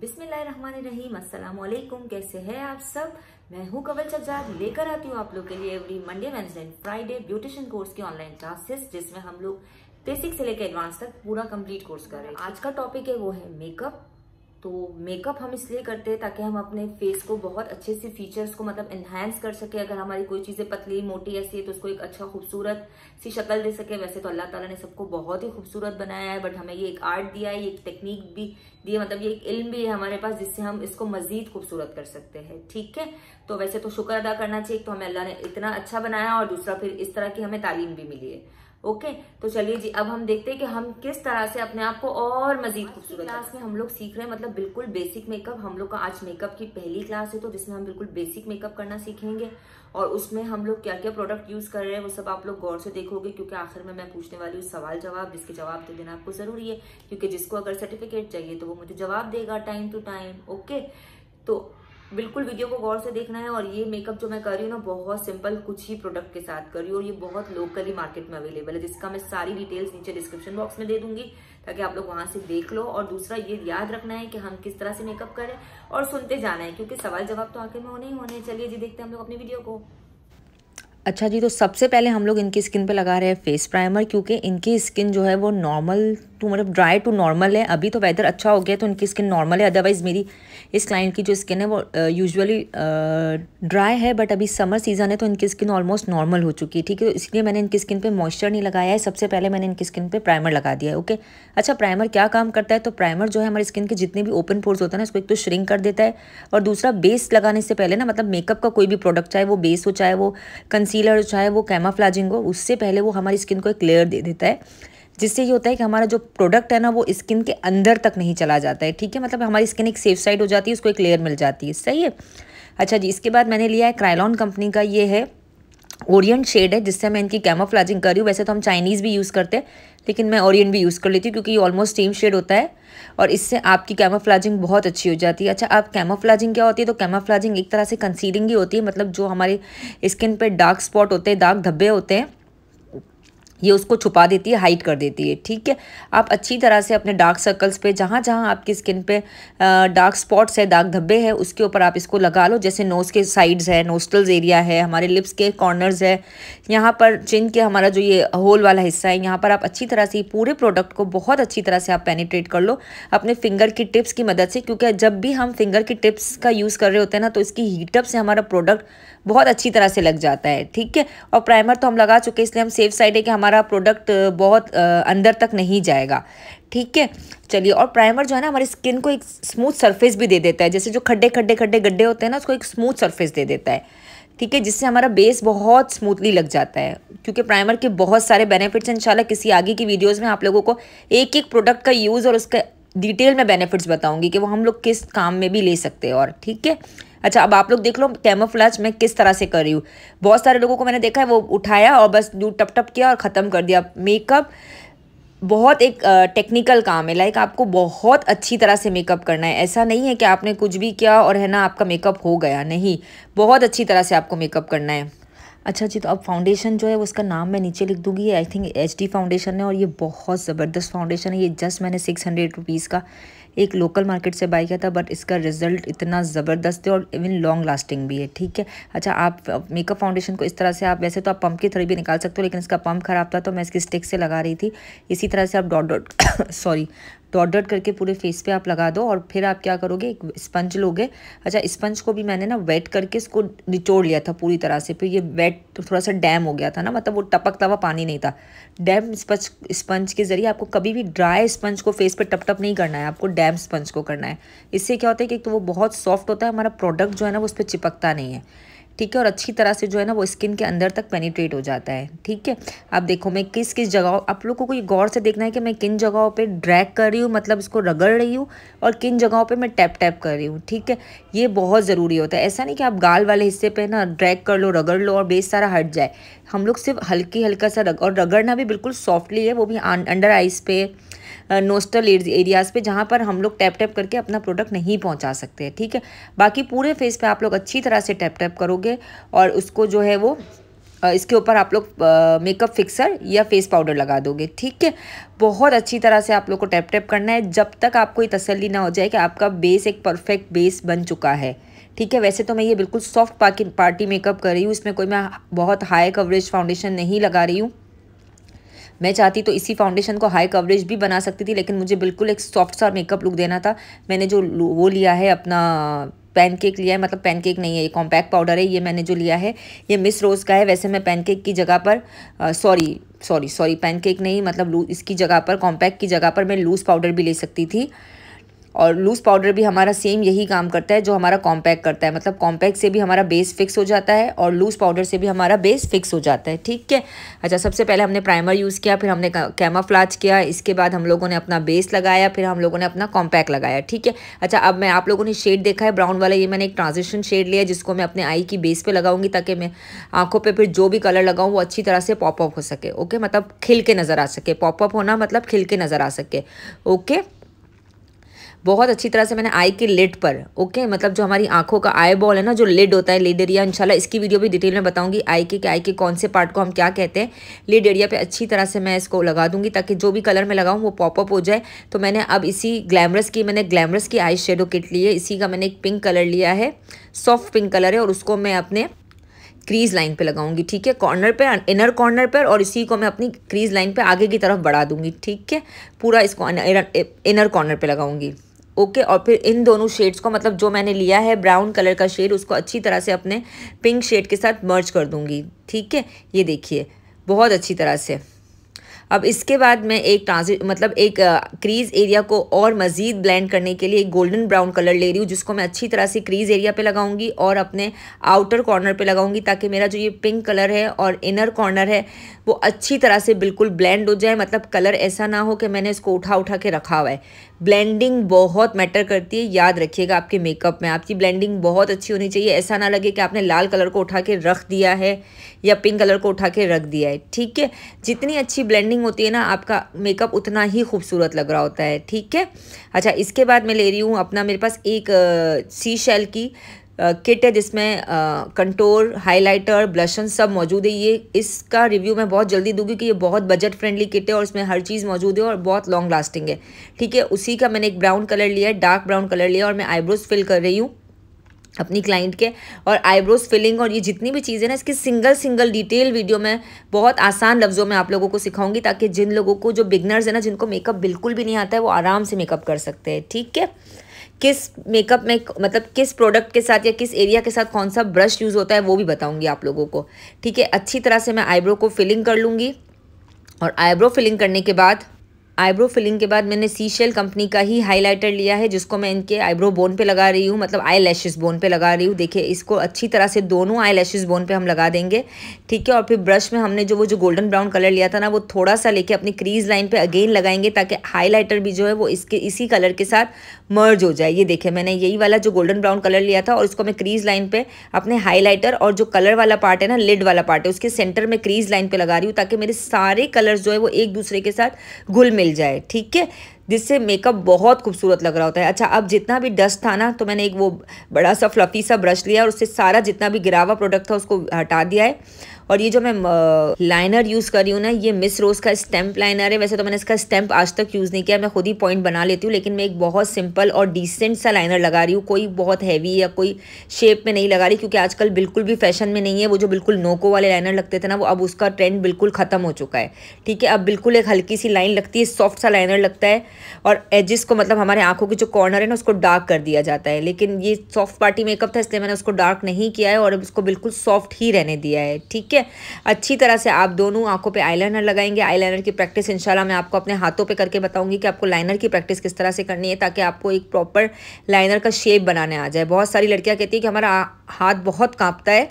बिस्मिल्लाहिर्रहमानिर्रहीम अस्सलाम वालेकुम कैसे हैं आप सब मैं हूं कवल सज्जाद लेकर आती हूँ आप लोग के लिए every Monday Wednesday and Friday beautician course की ऑनलाइन क्लासेस जिसमें हम लोग बेसिक से लेकर एडवांस तक पूरा कंप्लीट कोर्स कर रहे हैं आज का टॉपिक है वो है मेकअप तो मेकअप हम इसलिए करते हैं ताकि हम अपने फेस को बहुत अच्छे से फीचर्स को मतलब इन्हांस कर सके अगर हमारी कोई चीज़ें पतली मोटी ऐसी है तो उसको एक अच्छा खूबसूरत सी शक्ल दे सके वैसे तो अल्लाह ताला ने सबको बहुत ही खूबसूरत बनाया है बट हमें ये एक आर्ट दिया है ये एक टेक्निक भी दी है मतलब ये एक इल्म भी है हमारे पास जिससे हम इसको मजीद खूबसूरत कर सकते हैं ठीक है तो वैसे तो शुक्र अदा करना चाहिए तो हमें अल्लाह ने इतना अच्छा बनाया और दूसरा फिर इस तरह की हमें तालीम भी मिली है ओके तो चलिए जी अब हम देखते हैं कि हम किस तरह से अपने आप को और मजीद खूबसूरत क्लास में हम लोग सीख रहे हैं मतलब बिल्कुल बेसिक मेकअप हम लोग का आज मेकअप की पहली क्लास है तो जिसमें हम बिल्कुल बेसिक मेकअप करना सीखेंगे और उसमें हम लोग क्या क्या प्रोडक्ट यूज कर रहे हैं वो सब आप लोग गौर से देखोगे क्योंकि आखिर में मैं पूछने वाली हूँ सवाल जवाब जिसके जवाब तो देना आपको जरूरी है क्योंकि जिसको अगर सर्टिफिकेट चाहिए तो वो मुझे जवाब देगा टाइम टू टाइम ओके तो बिल्कुल वीडियो को गौर से देखना है और ये मेकअप जो मैं कर रही हूँ ना बहुत सिंपल कुछ ही प्रोडक्ट के साथ कर रही हूँ और ये बहुत लोकली मार्केट में अवेलेबल है जिसका मैं सारी डिटेल्स नीचे डिस्क्रिप्शन बॉक्स में दे दूंगी ताकि आप लोग वहां से देख लो और दूसरा ये याद रखना है कि हम किस तरह से मेकअप करें और सुनते जाना है क्योंकि सवाल जवाब तो आखिर में होने ही होने चलिए जी देखते हैं हम लोग अपनी वीडियो को अच्छा जी तो सबसे पहले हम लोग इनकी स्किन पे लगा रहे हैं फेस प्राइमर क्योंकि इनकी स्किन जो है वो नॉर्मल टू मतलब ड्राई टू नॉर्मल है अभी तो वेदर अच्छा हो गया तो उनकी स्किन नॉर्मल है अदरवाइज़ मेरी इस क्लाइंट की जो स्किन है वो यूजुअली ड्राई है बट अभी समर सीज़न है तो इनकी स्किन ऑलमोस्ट नॉर्मल हो चुकी है ठीक है तो इसलिए मैंने इनकी स्किन पे मॉइस्चर नहीं लगाया है सबसे पहले मैंने इनकी स्किन पे प्राइमर लगा दिया है ओके अच्छा प्राइमर क्या काम करता है तो प्राइमर जो है हमारी स्किन के जितने भी ओपन पोर्स होते हैं ना उसको एक तो श्रिंक कर देता है और दूसरा बेस लगाने से पहले ना मतलब मेकअप का कोई भी प्रोडक्ट चाहे वो बेस हो चाहे वो कंसीलर हो चाहे वो कैमाफ्लाजिंग हो उससे पहले वो हमारी स्किन को एक लेयर दे देता है जिससे ये होता है कि हमारा जो प्रोडक्ट है ना वो स्किन के अंदर तक नहीं चला जाता है ठीक है मतलब हमारी स्किन एक सेफ साइड हो जाती है उसको एक लेयर मिल जाती है सही है अच्छा जी इसके बाद मैंने लिया है क्राइलॉन कंपनी का ये है ओरियन शेड है जिससे मैं इनकी कैमोफ्लाजिंग कर रही हूँ वैसे तो हम चाइनीज़ भी यूज़ करते हैं लेकिन मैं ओरियन भी यूज़ कर लेती हूँ क्योंकि ये ऑलमोस्ट सेम शेड होता है और इससे आपकी कैमोफ्लाजिंग बहुत अच्छी हो जाती है अच्छा आप कैमोफ्लाजिंग क्या होती है तो कैमोफ्लाजिंग एक तरह से कंसीलिंग ही होती है मतलब जो हमारे स्किन पर डार्क स्पॉट होते हैं डार्क धब्बे होते हैं ये उसको छुपा देती है हाइट कर देती है ठीक है आप अच्छी तरह से अपने डार्क सर्कल्स पे जहाँ जहाँ आपकी स्किन पे डार्क स्पॉट्स है दाग धब्बे है उसके ऊपर आप इसको लगा लो जैसे नोज़ के साइड्स है नोस्टल्स एरिया है हमारे लिप्स के कॉर्नर्स है यहाँ पर चिन के हमारा जो ये होल वाला हिस्सा है यहाँ पर आप अच्छी तरह से पूरे प्रोडक्ट को बहुत अच्छी तरह से आप पेनीट्रेट कर लो अपने फिंगर की टिप्स की मदद से क्योंकि जब भी हम फिंगर की टिप्स का यूज़ कर रहे होते हैं ना तो इसकी हीटअप से हमारा प्रोडक्ट बहुत अच्छी तरह से लग जाता है ठीक है और प्राइमर तो हम लगा चुके इसलिए हम सेफ साइड है कि हमारा प्रोडक्ट बहुत अंदर तक नहीं जाएगा ठीक है चलिए और प्राइमर जो है ना हमारी स्किन को एक स्मूथ सरफेस भी दे देता है जैसे जो खड्डे खड्डे खड्डे गड्ढे होते हैं ना उसको एक स्मूथ सरफेस दे देता है ठीक है जिससे हमारा बेस बहुत स्मूथली लग जाता है क्योंकि प्राइमर के बहुत सारे बेनिफिट्स हैं इंशाल्लाह किसी आगे की वीडियोस में आप लोगों को एक एक प्रोडक्ट का यूज़ और उसके डिटेल में बेनिफिट्स बताऊंगी कि वो हम लोग किस काम में भी ले सकते हैं और ठीक है अच्छा अब आप लोग देख लो कैमोफ्लाज मैं किस तरह से कर रही हूँ बहुत सारे लोगों को मैंने देखा है वो उठाया और बस दूर टप टप किया और ख़त्म कर दिया मेकअप बहुत एक टेक्निकल काम है लाइक आपको बहुत अच्छी तरह से मेकअप करना है ऐसा नहीं है कि आपने कुछ भी किया और है ना आपका मेकअप हो गया नहीं बहुत अच्छी तरह से आपको मेकअप करना है अच्छा जी तो अब फाउंडेशन जो है उसका नाम मैं नीचे लिख दूंगी I think H D foundation है और ये बहुत ज़बरदस्त फाउंडेशन है ये जस्ट मैंने सिक्स हंड्रेड रुपीज़ का एक लोकल मार्केट से बाई किया था बट इसका रिजल्ट इतना ज़बरदस्त है और इवन लॉन्ग लास्टिंग भी है ठीक है अच्छा आप मेकअप फाउंडेशन को इस तरह से आप वैसे तो आप पंप के थ्री भी निकाल सकते हो लेकिन इसका पंप ख़राब था तो मैं इसकी स्टिक से लगा रही थी इसी तरह से आप डॉट डॉट सॉरी तो डॉट डॉट करके पूरे फेस पे आप लगा दो और फिर आप क्या करोगे एक स्पंज लोगे अच्छा स्पंज को भी मैंने ना वेट करके इसको निचोड़ लिया था पूरी तरह से फिर ये वेट थोड़ा सा डैम हो गया था ना मतलब वो टपकता हुआ पानी नहीं था डैम स्पंज स्पंज के ज़रिए आपको कभी भी ड्राई स्पंज को फेस पर टप टप नहीं करना है आपको डैम स्पंज को करना है इससे क्या होता है कि तो वो बहुत सॉफ्ट होता है हमारा प्रोडक्ट जो है ना उस पर चिपकता नहीं है ठीक है और अच्छी तरह से जो है ना वो स्किन के अंदर तक पेनिट्रेट हो जाता है ठीक है अब देखो मैं किस किस जगह आप लोग को कोई गौर से देखना है कि मैं किन जगहों पे ड्रैग कर रही हूँ मतलब इसको रगड़ रही हूँ और किन जगहों पे मैं टैप टैप कर रही हूँ ठीक है ये बहुत ज़रूरी होता है ऐसा नहीं कि आप गाल वाले हिस्से पर ना ड्रैक कर लो रगड़ लो और बेस सारा हट जाए हम लोग सिर्फ हल्की हल्का सा रग और रगड़ना भी बिल्कुल सॉफ्टली है वो भी अंडर आइज़ पे नोस्टल एरियाज़ पे जहाँ पर हम लोग टैप टैप करके अपना प्रोडक्ट नहीं पहुँचा सकते ठीक है बाकी पूरे फेस पे आप लोग अच्छी तरह से टैप टैप करोगे ओके और उसको जो है वो इसके ऊपर आप लोग मेकअप फिक्सर या फेस पाउडर लगा दोगे ठीक है बहुत अच्छी तरह से आप लोग को टैप टैप करना है जब तक आपको ये तसल्ली ना हो जाए कि आपका बेस एक परफेक्ट बेस बन चुका है ठीक है वैसे तो मैं ये बिल्कुल सॉफ्ट पार्टी मेकअप कर रही हूँ इसमें कोई मैं बहुत हाई कवरेज फाउंडेशन नहीं लगा रही हूँ मैं चाहती तो इसी फाउंडेशन को हाई कवरेज भी बना सकती थी लेकिन मुझे बिल्कुल एक सॉफ्ट सा मेकअप लुक देना था मैंने जो वो लिया है अपना पैनकेक लिया है मतलब पैनकेक नहीं है ये कॉम्पैक्ट पाउडर है ये मैंने जो लिया है ये मिस रोज़ का है वैसे मैं पैनकेक की जगह पर सॉरी सॉरी सॉरी पैनकेक नहीं मतलब इसकी जगह पर कॉम्पैक्ट की जगह पर मैं लूज़ पाउडर भी ले सकती थी और लूज़ पाउडर भी हमारा सेम यही काम करता है जो हमारा कॉम्पैक्ट करता है मतलब कॉम्पैक्ट से भी हमारा बेस फिक्स हो जाता है और लूज़ पाउडर से भी हमारा बेस फिक्स हो जाता है ठीक है अच्छा सबसे पहले हमने प्राइमर यूज़ किया फिर हमने कैमाफ्लाज किया इसके बाद हम लोगों ने अपना बेस लगाया फिर हम लोगों ने अपना कॉम्पैक्ट लगाया ठीक है अच्छा अब मैं आप लोगों ने शेड देखा है ब्राउन वाला ये मैंने एक ट्रांजिशन शेड लिया जिसको मैं अपने आई की बेस पर लगाऊंगी ताकि मैं आँखों पर फिर जो भी कलर लगाऊँ वो अच्छी तरह से पॉपअप हो सके ओके मतलब खिल के नज़र आ सके पॉपअप होना मतलब खिल के नज़र आ सके ओके बहुत अच्छी तरह से मैंने आई के लिड पर ओके मतलब जो हमारी आंखों का आई बॉल है ना जो लिड होता है लिड एरिया इनशाला इसकी वीडियो भी डिटेल में बताऊंगी आई के आई के कौन से पार्ट को हम क्या कहते हैं लिड एरिया पे अच्छी तरह से मैं इसको लगा दूंगी ताकि जो भी कलर मैं लगाऊँ वो पॉपअप हो जाए तो मैंने अब इसी ग्लैमरस की मैंने ग्लैमरस की आई शेडो किट ली है इसी का मैंने एक पिंक कलर लिया है सॉफ्ट पिंक कलर है और उसको मैं अपने क्रीज लाइन पे लगाऊंगी ठीक है कॉर्नर पे इनर कॉर्नर पर और इसी को मैं अपनी क्रीज लाइन पे आगे की तरफ बढ़ा दूंगी ठीक है पूरा इसको इनर कॉर्नर पे लगाऊंगी ओके और फिर इन दोनों शेड्स को मतलब जो मैंने लिया है ब्राउन कलर का शेड उसको अच्छी तरह से अपने पिंक शेड के साथ मर्ज कर दूंगी ठीक है ये देखिए बहुत अच्छी तरह से अब इसके बाद मैं एक ट्रांजिट मतलब एक क्रीज़ एरिया को और मज़ीद ब्लेंड करने के लिए एक गोल्डन ब्राउन कलर ले रही हूँ जिसको मैं अच्छी तरह से क्रीज़ एरिया पे लगाऊंगी और अपने आउटर कॉर्नर पे लगाऊंगी ताकि मेरा जो ये पिंक कलर है और इनर कॉर्नर है वो अच्छी तरह से बिल्कुल ब्लेंड हो जाए मतलब कलर ऐसा ना हो कि मैंने इसको उठा उठा के रखा हुआ है ब्लेंडिंग बहुत मैटर करती है याद रखिएगा आपके मेकअप में आपकी ब्लेंडिंग बहुत अच्छी होनी चाहिए ऐसा ना लगे कि आपने लाल कलर को उठा के रख दिया है या पिंक कलर को उठा के रख दिया है ठीक है जितनी अच्छी ब्लेंडिंग होती है ना आपका मेकअप उतना ही खूबसूरत लग रहा होता है ठीक है अच्छा इसके बाद मैं ले रही हूँ अपना मेरे पास एक सी शेल की किट है जिसमें कंटोर हाइलाइटर ब्लशन सब मौजूद है ये इसका रिव्यू मैं बहुत जल्दी दूंगी कि ये बहुत बजट फ्रेंडली किट है और इसमें हर चीज़ मौजूद है और बहुत लॉन्ग लास्टिंग है ठीक है उसी का मैंने एक ब्राउन कलर लिया है डार्क ब्राउन कलर लिया और मैं आईब्रोज फिल कर रही हूँ अपनी क्लाइंट के और आईब्रोज फिलिंग और ये जितनी भी चीज़ें ना इसकी सिंगल सिंगल डिटेल वीडियो में बहुत आसान लफ्ज़ों में आप लोगों को सिखाऊंगी ताकि जिन लोगों को जो बिगनर्स है ना जिनको मेकअप बिल्कुल भी नहीं आता है वो आराम से मेकअप कर सकते हैं ठीक है किस मेकअप में मतलब किस प्रोडक्ट के साथ या किस एरिया के साथ कौन सा ब्रश यूज़ होता है वो भी बताऊंगी आप लोगों को ठीक है अच्छी तरह से मैं आईब्रो को फिलिंग कर लूँगी और आईब्रो फिलिंग करने के बाद आईब्रो फिलिंग के बाद मैंने सी शेल कंपनी का ही हाइलाइटर लिया है जिसको मैं इनके आईब्रो बोन पे लगा रही हूँ मतलब आई लैशेज़ बोन पे लगा रही हूँ देखिए इसको अच्छी तरह से दोनों आई लैशेज़ बोन पे हम लगा देंगे ठीक है और फिर ब्रश में हमने जो वो जो गोल्डन ब्राउन कलर लिया था ना वो थोड़ा सा लेके अपनी क्रीज लाइन पर अगेन लगाएंगे ताकि हाईलाइटर भी जो है वो इसके इसी कलर के साथ मर्ज हो जाए ये देखिए मैंने यही वाला जो गोल्डन ब्राउन कलर लिया था और इसको मैं क्रीज लाइन पे अपने हाईलाइटर और जो कलर वाला पार्ट है ना लिड वाला पार्ट है उसके सेंटर में क्रीज लाइन पे लगा रही हूँ ताकि मेरे सारे कलर्स जो है वो एक दूसरे के साथ घुल मिल जाए ठीक है जिससे मेकअप बहुत खूबसूरत लग रहा होता है अच्छा अब जितना भी डस्ट था ना तो मैंने एक वो बड़ा सा फ्लफी सा ब्रश लिया और उससे सारा जितना भी गिरावा प्रोडक्ट था उसको हटा दिया है और ये जो मैं लाइनर यूज़ कर रही हूँ ना ये मिस रोज़ का स्टैम्प लाइनर है वैसे तो मैंने इसका स्टैम्प आज तक यूज़ नहीं किया मैं खुद ही पॉइंट बना लेती हूँ लेकिन मैं एक बहुत सिंपल और डिसेंट सा लाइनर लगा रही हूँ कोई बहुत हैवी या कोई शेप में नहीं लगा रही क्योंकि आजकल बिल्कुल भी फैशन में नहीं है वो जो बिल्कुल नोको वाले लाइनर लगते थे ना वो अब उसका ट्रेंड बिल्कुल ख़त्म हो चुका है ठीक है अब बिल्कुल एक हल्की सी लाइन लगती है सॉफ्ट सा लाइनर लगता है और एजिस को मतलब हमारे आंखों के जो कॉर्नर है ना उसको डार्क कर दिया जाता है लेकिन ये सॉफ्ट पार्टी मेकअप था इसलिए मैंने उसको डार्क नहीं किया है और उसको बिल्कुल सॉफ्ट ही रहने दिया है ठीक है है अच्छी तरह से आप दोनों आंखों पे आईलाइनर लगाएंगे आईलाइनर की प्रैक्टिस इंशाल्लाह मैं आपको अपने हाथों पे करके बताऊंगी कि आपको लाइनर की प्रैक्टिस किस तरह से करनी है ताकि आपको एक प्रॉपर लाइनर का शेप बनाने आ जाए बहुत सारी लड़कियाँ कहती है कि हमारा हाथ बहुत कांपता है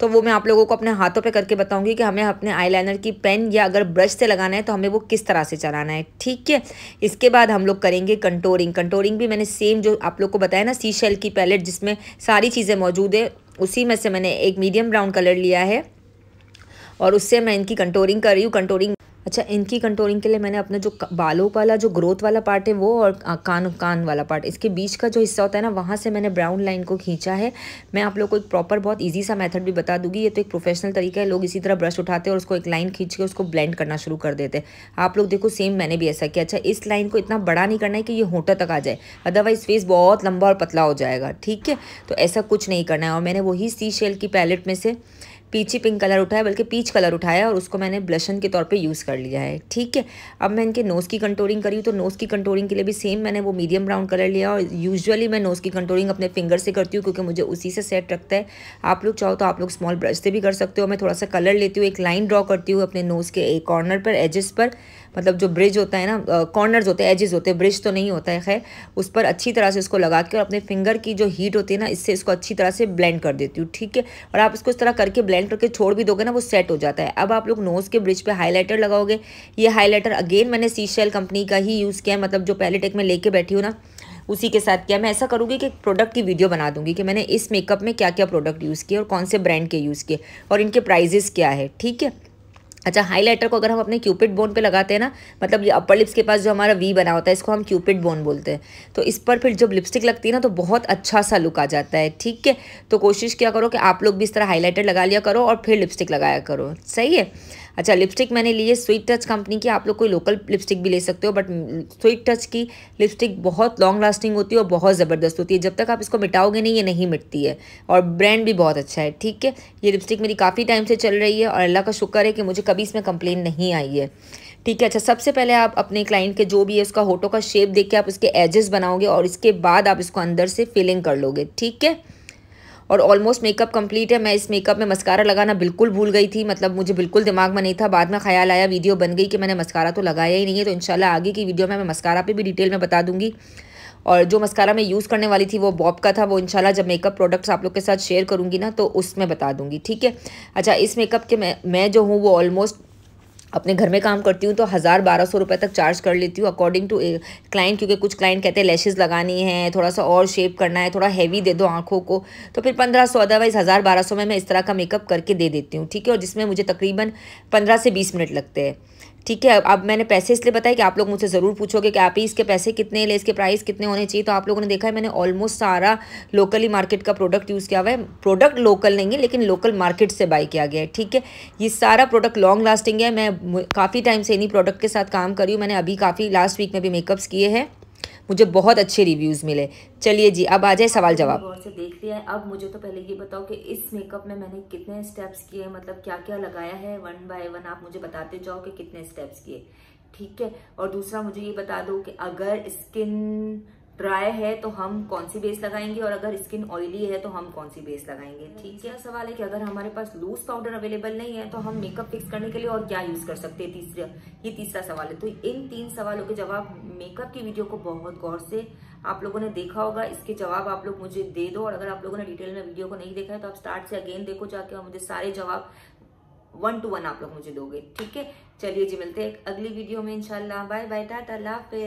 तो वो मैं आप लोगों को अपने हाथों पे करके बताऊंगी कि हमें अपने आईलाइनर की पेन या अगर ब्रश से लगाना है तो हमें वो किस तरह से चलाना है ठीक है इसके बाद हम लोग करेंगे कंटोरिंग कंटोरिंग भी मैंने सेम जो आप लोग को बताया ना सी शेल की पैलेट जिसमें सारी चीज़ें मौजूद है उसी में से मैंने एक मीडियम ब्राउन कलर लिया है और उससे मैं इनकी कंटोरिंग कर रही हूँ कंटोरिंग अच्छा इनकी कंटोरिंग के लिए मैंने अपना जो बालों वाला जो ग्रोथ वाला पार्ट है वो और कान कान वाला पार्ट इसके बीच का जो हिस्सा होता है ना वहाँ से मैंने ब्राउन लाइन को खींचा है मैं आप लोग को एक प्रॉपर बहुत ईजी सा मेथड भी बता दूंगी ये तो एक प्रोफेशनल तरीका है लोग इसी तरह ब्रश उठाते हैं और उसको एक लाइन खींच के उसको ब्लेंड करना शुरू कर देते आप लोग देखो सेम मैंने भी ऐसा किया अच्छा इस लाइन को इतना बड़ा नहीं करना है कि ये होटा तक आ जाए अदरवाइज़ फेस बहुत लंबा और पतला हो जाएगा ठीक है तो ऐसा कुछ नहीं करना है और मैंने वही सी शेल की पैलेट में से पीची पिंक कलर उठाया बल्कि पीच कलर उठाया और उसको मैंने ब्लशन के तौर पे यूज़ कर लिया है ठीक है अब मैं इनके नोज़ की कंट्रोलिंग करी तो नोज़ की कंट्रोलिंग के लिए भी सेम मैंने वो मीडियम ब्राउन कलर लिया और यूजुअली मैं नोज़ की कंट्रोलिंग अपने फिंगर से करती हूँ क्योंकि मुझे उसी से सेट रखता है आप लोग चाहो तो आप लोग स्मॉल ब्रश से भी कर सकते हो मैं थोड़ा सा कलर लेती हूँ एक लाइन ड्रॉ करती हूँ अपने नोज़ के एक कॉर्नर पर एजेस पर मतलब जो ब्रिज होता है ना कॉर्नर्स होते हैं एजेस होते हैं ब्रिज तो नहीं होता है खैर उस पर अच्छी तरह से उसको लगा के और अपने फिंगर की जो हीट होती है ना इससे इसको अच्छी तरह से ब्लेंड कर देती हूँ ठीक है और आप इसको इस तरह करके ब्लेंड करके छोड़ भी दोगे ना वो सेट हो जाता है अब आप लोग नोज़ के ब्रिज पर हाईलाइटर लगाओगे ये हाईलाइटर अगेन मैंने सी शेल कंपनी का ही यूज़ किया मतलब जो पहले टेक में लेके बैठी हूँ ना उसी के साथ किया मैं ऐसा करूँगी कि प्रोडक्ट की वीडियो बना दूँगी कि मैंने इस मेकअप में क्या क्या प्रोडक्ट यूज़ किए और कौन से ब्रांड के यूज़ किए और इनके प्राइजेस क्या है ठीक है अच्छा हाइलाइटर को अगर हम अपने क्यूपिड बोन पे लगाते हैं ना मतलब ये अपर लिप्स के पास जो हमारा वी बना होता है इसको हम क्यूपिड बोन बोलते हैं तो इस पर फिर जब लिपस्टिक लगती है ना तो बहुत अच्छा सा लुक आ जाता है ठीक है तो कोशिश किया करो कि आप लोग भी इस तरह हाईलाइटर लगा लिया करो और फिर लिपस्टिक लगाया करो सही है अच्छा लिपस्टिक मैंने ली है स्वीट टच कंपनी की आप लोग कोई लोकल लिपस्टिक भी ले सकते हो बट स्वीट टच की लिपस्टिक बहुत लॉन्ग लास्टिंग होती है और बहुत ज़बरदस्त होती है जब तक आप इसको मिटाओगे नहीं ये नहीं मिटती है और ब्रांड भी बहुत अच्छा है ठीक है ये लिपस्टिक मेरी काफ़ी टाइम से चल रही है और अल्लाह का शुक्र है कि मुझे कभी इसमें कंप्लेन नहीं आई है ठीक है अच्छा सबसे पहले आप अपने क्लाइंट के जो भी है उसका होटो का शेप देख के आप उसके एजेस बनाओगे और इसके बाद आप इसको अंदर से फिलिंग कर लोगे ठीक है और ऑलमोस्ट मेकअप कंप्लीट है मैं इस मेकअप में मस्कारा लगाना बिल्कुल भूल गई थी मतलब मुझे बिल्कुल दिमाग में नहीं था बाद में ख्याल आया वीडियो बन गई कि मैंने मस्कारा तो लगाया ही नहीं है तो इनशाला आगे की वीडियो में मैं मस्कारा पे भी डिटेल में बता दूंगी और जो मस्कारा मैं यूज़ करने वाली थी वो बॉब का था वो इनशाला जब मेकअप प्रोडक्ट्स आप लोग के साथ शेयर करूँगी ना तो उसमें बता दूँगी ठीक है अच्छा इस मेकअप के मैं मैं जो हूँ वो ऑलमोस्ट अपने घर में काम करती हूँ तो हज़ार बारह सौ रुपये तक चार्ज कर लेती हूँ अकॉर्डिंग टू क्लाइंट क्योंकि कुछ क्लाइंट कहते हैं लैशेज़ लगानी है थोड़ा सा और शेप करना है थोड़ा हैवी दे दो आँखों को तो फिर पंद्रह सौ अदरवाइज़ हज़ार बारह सौ में मैं इस तरह का मेकअप करके दे देती हूँ ठीक है और जिसमें मुझे तकरीबन पंद्रह से बीस मिनट लगते हैं ठीक है अब मैंने पैसे इसलिए बताए कि आप लोग मुझसे ज़रूर पूछोगे कि आप ही इसके पैसे कितने ले इसके प्राइस कितने होने चाहिए तो आप लोगों ने देखा है मैंने ऑलमोस्ट सारा लोकली मार्केट का प्रोडक्ट यूज़ किया हुआ है प्रोडक्ट लोकल नहीं है लेकिन लोकल मार्केट से बाई किया गया है ठीक है ये सारा प्रोडक्ट लॉन्ग लास्टिंग है मैं काफ़ी टाइम से इन्हीं प्रोडक्ट के साथ काम करी हूँ मैंने अभी काफ़ी लास्ट वीक में भी मेकअप्स किए हैं मुझे बहुत अच्छे रिव्यूज़ मिले चलिए जी अब आ जाए सवाल जवाब बहुत से देख लिया है अब मुझे तो पहले ये बताओ कि इस मेकअप में मैंने कितने स्टेप्स किए मतलब क्या क्या लगाया है वन बाय वन आप मुझे बताते जाओ कि कितने स्टेप्स किए ठीक है और दूसरा मुझे ये बता दो कि अगर स्किन ड्राई है तो हम कौन सी बेस लगाएंगे और अगर स्किन ऑयली है तो हम कौन सी बेस लगाएंगे ठीक है सवाल है कि अगर हमारे पास लूज पाउडर अवेलेबल नहीं है तो हम मेकअप फिक्स करने के लिए और क्या यूज कर सकते हैं तीसरा ये तीसरा सवाल है तो इन तीन सवालों के जवाब मेकअप की वीडियो को बहुत गौर से आप लोगों ने देखा होगा इसके जवाब आप लोग मुझे दे दो और अगर आप लोगों ने डिटेल में वीडियो को नहीं देखा है तो आप स्टार्ट से अगेन देखो जाके और मुझे सारे जवाब वन टू वन आप लोग मुझे दोगे ठीक है चलिए जी मिलते हैं अगली वीडियो में इंशाल्लाह बाय बाय टाटा लाफे